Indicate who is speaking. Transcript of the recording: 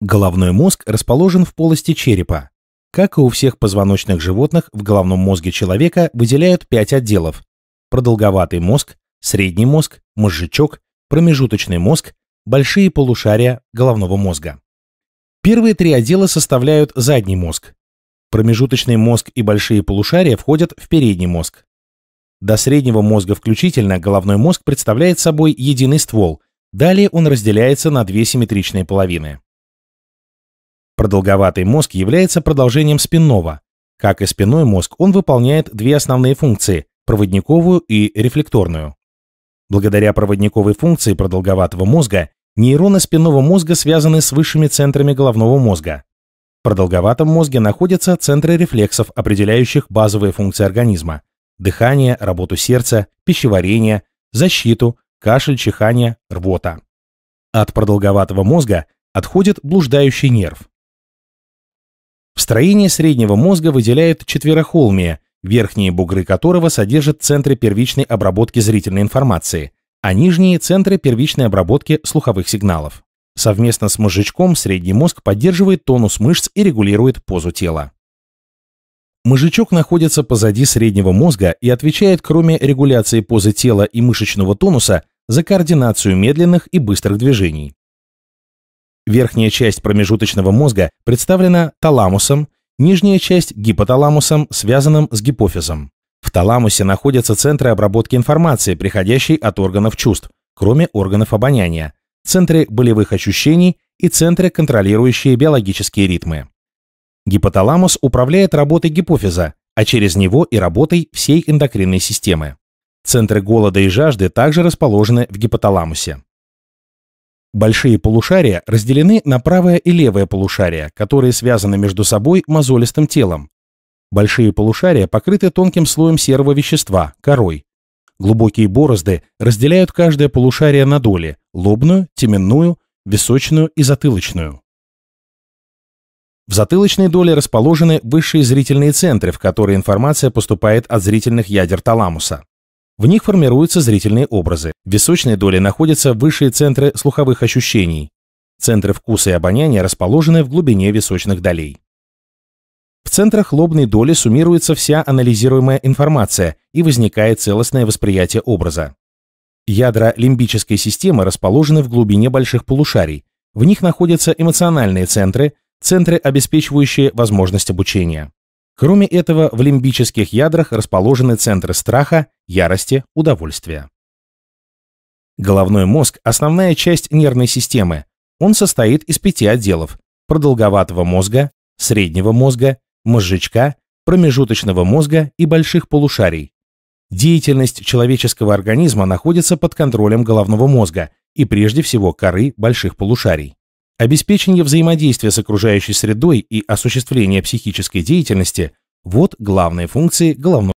Speaker 1: Головной мозг расположен в полости черепа. Как и у всех позвоночных животных, в головном мозге человека выделяют пять отделов. Продолговатый мозг, средний мозг, мозжечок, промежуточный мозг, большие полушария головного мозга. Первые три отдела составляют задний мозг. Промежуточный мозг и большие полушария входят в передний мозг. До среднего мозга включительно головной мозг представляет собой единый ствол, далее он разделяется на две симметричные половины. Продолговатый мозг является продолжением спинного. Как и спинной мозг, он выполняет две основные функции – проводниковую и рефлекторную. Благодаря проводниковой функции продолговатого мозга нейроны спинного мозга связаны с высшими центрами головного мозга продолговатом мозге находятся центры рефлексов, определяющих базовые функции организма – дыхание, работу сердца, пищеварение, защиту, кашель, чихание, рвота. От продолговатого мозга отходит блуждающий нерв. В строении среднего мозга выделяют четверохолмия, верхние бугры которого содержат центры первичной обработки зрительной информации, а нижние – центры первичной обработки слуховых сигналов. Совместно с мозжечком средний мозг поддерживает тонус мышц и регулирует позу тела. Мозжечок находится позади среднего мозга и отвечает, кроме регуляции позы тела и мышечного тонуса, за координацию медленных и быстрых движений. Верхняя часть промежуточного мозга представлена таламусом, нижняя часть – гипоталамусом, связанным с гипофизом. В таламусе находятся центры обработки информации, приходящей от органов чувств, кроме органов обоняния, центры болевых ощущений и центры, контролирующие биологические ритмы. Гипоталамус управляет работой гипофиза, а через него и работой всей эндокринной системы. Центры голода и жажды также расположены в гипоталамусе. Большие полушария разделены на правое и левое полушария, которые связаны между собой мозолистым телом. Большие полушария покрыты тонким слоем серого вещества – корой. Глубокие борозды разделяют каждое полушарие на доли, лобную, теменную, височную и затылочную. В затылочной доле расположены высшие зрительные центры, в которые информация поступает от зрительных ядер таламуса. В них формируются зрительные образы. В височной доле находятся высшие центры слуховых ощущений. Центры вкуса и обоняния расположены в глубине височных долей. В центрах лобной доли суммируется вся анализируемая информация и возникает целостное восприятие образа. Ядра лимбической системы расположены в глубине больших полушарий. В них находятся эмоциональные центры, центры, обеспечивающие возможность обучения. Кроме этого, в лимбических ядрах расположены центры страха, ярости, удовольствия. Головной мозг – основная часть нервной системы. Он состоит из пяти отделов – продолговатого мозга, среднего мозга, мозжечка, промежуточного мозга и больших полушарий. Деятельность человеческого организма находится под контролем головного мозга и прежде всего коры больших полушарий. Обеспечение взаимодействия с окружающей средой и осуществление психической деятельности – вот главные функции головного